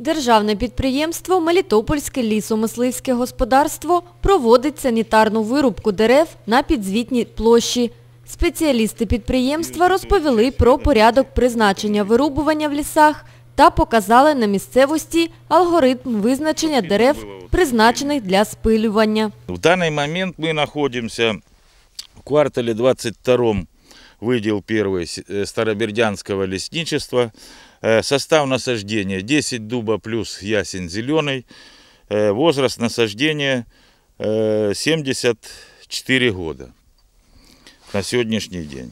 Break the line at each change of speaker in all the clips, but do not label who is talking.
Державне підприємство Мелітопольське лісомисливське господарство проводить санітарну вирубку дерев на підзвітній площі. Спеціалісти підприємства розповіли про порядок призначення вирубування в лісах та показали на місцевості алгоритм визначення дерев, призначених для спилювання.
В даний момент ми знаходимося в кварталі 22 выдел первый э, старобердянского лесничества. Э, состав насаждения 10 дуба плюс ясень зеленый. Э, возраст насаждения 74 года на сегодняшний день.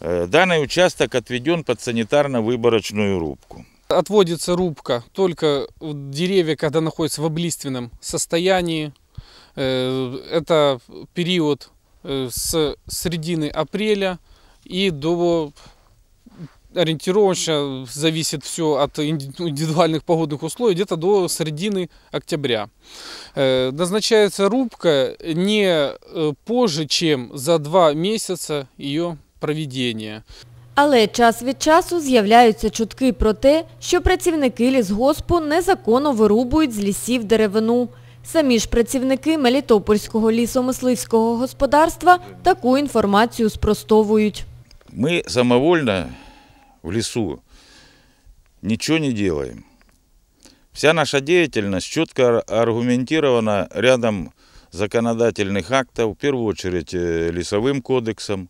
Данный участок отведен под санитарно-выборочную рубку. Отводится рубка только в деревья, когда находятся в облиственном состоянии. Это период Э, с середины апреля и до ориентировочно зависит все от индивидуальных погодных условий, где-то до середины октября. Э, назначается рубка не э, позже, чем за два месяца ее проведения.
Але час від часу з'являються чутки про те, що працівники лісгоспу незаконно вирубують з лісів деревину. Самі ж працівники Мелітопольського лісомисливського господарства таку інформацію спростовують.
Ми самовольно в лісу нічого не робимо. Вся наша деятельность чітко аргументирована рядом законодательних актів, в першу чергу, е, лісовим кодексом,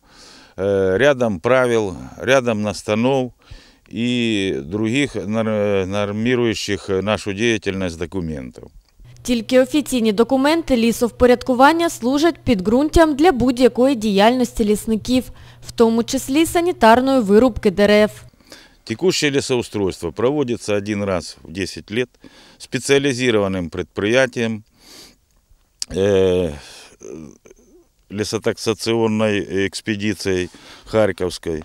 е, рядом правил, рядом настанов і других нормирующих нашу деятельность документов.
Тільки офіційні документи лісовпорядкування служать підґрунтям для будь-якої діяльності лісників, в тому числі санітарної вирубки дерев.
Текущее лесоустройство проводится один раз в 10 лет специализированным предприятием э, лесотаксационной экспедицией Харьковской.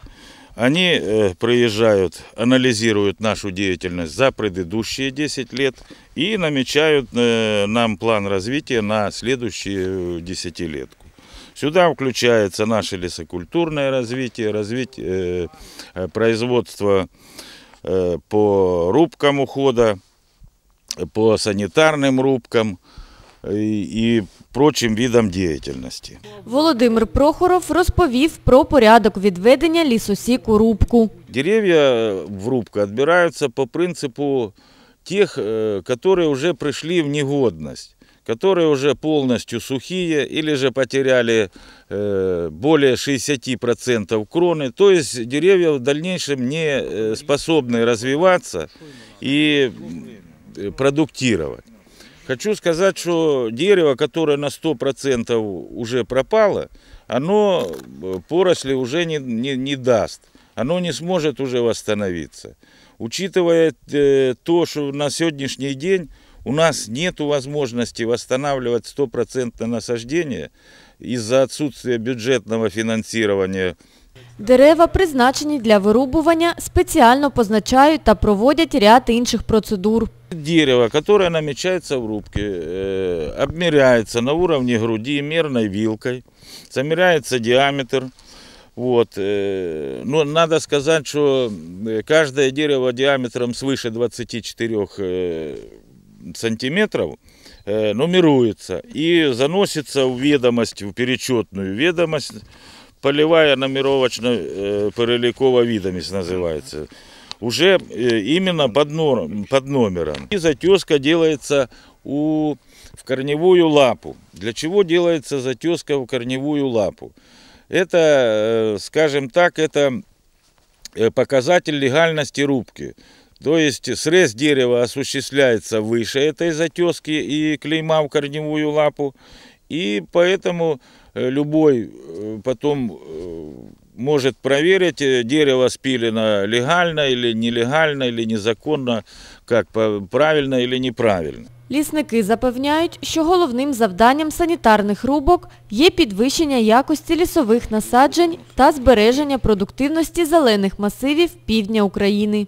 Они э, приезжают, анализируют нашу деятельность за предыдущие 10 лет и намечают э, нам план развития на следующие десятилетку. Сюда включается наше лесокультурное развитие, развитие э, э, производство э, по рубкам ухода, по санитарным рубкам, Е, і прочим видам діяльності.
Володимир Прохоров розповів про порядок відведення лісосік у рубку.
Дерев'я е, в рубку відбираються по принципу тих, які е, вже прийшли в негодність. які вже повністю сухие или же потеряли э, 60% кроны. То дерев'я в дальнейшем не способні розвиватися і продуктировать. Хочу сказать, что дерево, которое на 100% уже пропало, оно э, поросли уже не, не, не даст. Оно не сможет уже восстановиться. Учитывая э, то, что на сегодняшний день у нас нет возможности восстанавливать стопроцентное насаждение из-за отсутствия бюджетного финансирования
Дерева, призначені для вирубування, спеціально позначають та проводять ряд інших процедур.
Дерево, которое намечается в рубке, э, обмеряется на уровне груди мерной вилкой, замеряется диаметр. Вот. Э, Но ну, надо сказать, что э, каждое дерево диаметром свыше 24 сантиметров нумеруется и заносится в ведомость, в перечетную ведомость, полевая номеровочно-переликова видомость называется. уже э, именно под, норм, под номером. И затеска делается у, в корневую лапу. Для чего делается затеска в корневую лапу? Это, э, скажем так, это э, показатель легальности рубки. То есть срез дерева осуществляется выше этой затески и клейма в корневую лапу. И поэтому любой потом может проверить, э, дерево спилено легально или нелегально, или незаконно, как правильно или неправильно.
Лісники запевняють, що головним завданням санітарних рубок є підвищення якості лісових насаджень та збереження продуктивності зелених масивів півдня України.